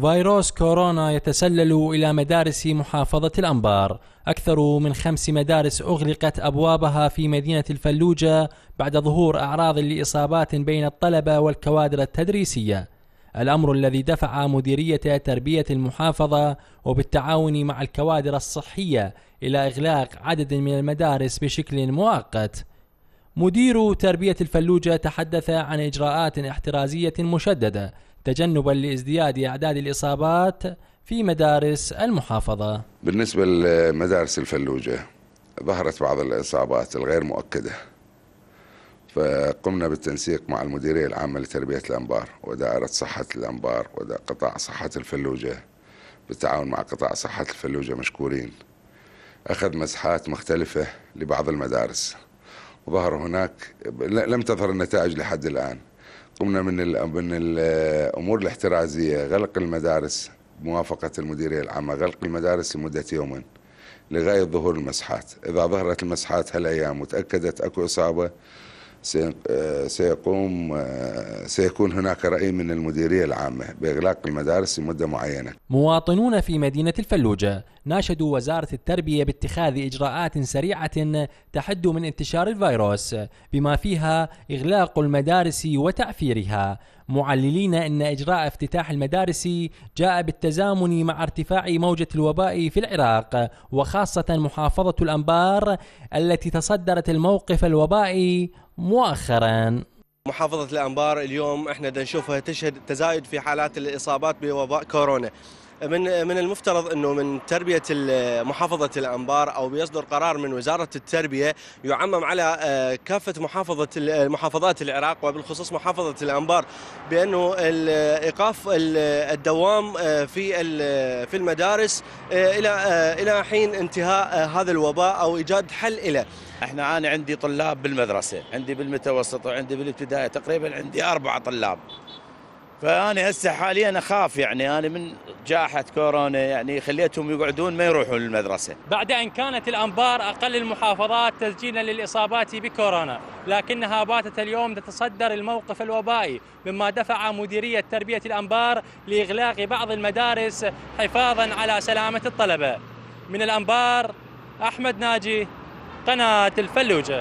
فيروس كورونا يتسلل إلى مدارس محافظة الأنبار أكثر من خمس مدارس أغلقت أبوابها في مدينة الفلوجة بعد ظهور أعراض لإصابات بين الطلبة والكوادر التدريسية الأمر الذي دفع مديرية تربية المحافظة وبالتعاون مع الكوادر الصحية إلى إغلاق عدد من المدارس بشكل مؤقت مدير تربية الفلوجة تحدث عن إجراءات احترازية مشددة تجنبا لازدياد أعداد الإصابات في مدارس المحافظة بالنسبة لمدارس الفلوجة ظهرت بعض الإصابات الغير مؤكدة فقمنا بالتنسيق مع المديرية العامة لتربية الأنبار ودائرة صحة الأنبار وقطاع صحة الفلوجة بالتعاون مع قطاع صحة الفلوجة مشكورين أخذ مسحات مختلفة لبعض المدارس وظهر هناك لم تظهر النتائج لحد الآن قمنا من من الامور الاحترازيه غلق المدارس بموافقه المديريه العامه غلق المدارس لمده يومين لغايه ظهور المسحات، اذا ظهرت المسحات هالايام وتاكدت اكو اصابه آه، سيقوم آه، سيكون هناك رأي من المديرية العامة بإغلاق المدارس لمدة معينة مواطنون في مدينة الفلوجة ناشدوا وزارة التربية باتخاذ إجراءات سريعة تحد من انتشار الفيروس بما فيها إغلاق المدارس وتعفيرها معللين أن إجراء افتتاح المدارس جاء بالتزامن مع ارتفاع موجة الوباء في العراق وخاصة محافظة الأنبار التي تصدرت الموقف الوبائي مؤخرا محافظة الأنبار اليوم احنا نشوفها تشهد تزايد في حالات الإصابات بوباء كورونا من من المفترض انه من تربيه محافظه الانبار او بيصدر قرار من وزاره التربيه يعمم على آه، كافه محافظه محافظات العراق وبالخصوص محافظه الانبار بانه ايقاف الدوام آه، في في المدارس آه، الى الى حين انتهاء هذا الوباء او ايجاد حل له. احنا انا عندي طلاب بالمدرسه، عندي بالمتوسط وعندي بالابتدائي تقريبا عندي اربعه طلاب. فانا هسه حاليا اخاف يعني انا من جائحة كورونا يعني خليتهم يقعدون ما يروحون للمدرسة بعد أن كانت الأنبار أقل المحافظات تسجيلا للإصابات بكورونا لكنها باتت اليوم تتصدر الموقف الوبائي مما دفع مديرية تربية الأنبار لإغلاق بعض المدارس حفاظا على سلامة الطلبة من الأنبار أحمد ناجي قناة الفلوجة